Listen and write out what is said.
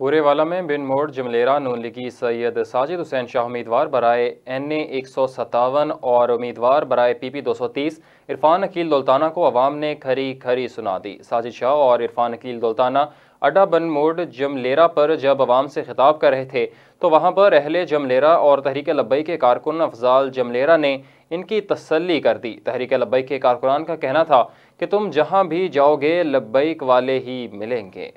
बोरेवाला में बिन मोड़ जमलेरा नून लीगी सैयद साजिद हुसैन शाह उम्मीदवार बरए एन ए एक सौ सतावन और उम्मीदवार बरए पी पी दो सौ तीस इरफान अकील दुल्ताना को अवाम ने खरी खरी सुना दी साजिद शाह और इरफान अकील दुल्ताना अड्डा बन मोड़ जमलेरा पर जब आवाम से खिताब कर रहे थे तो वहाँ पर अहले जमलेरा और तहरीक लबई के कारकुन अफजाल जमलेरा ने इनकी तसली कर दी तहरीक लबई के कारकुनान का कहना था कि तुम जहाँ भी जाओगे लब्बैक वाले ही मिलेंगे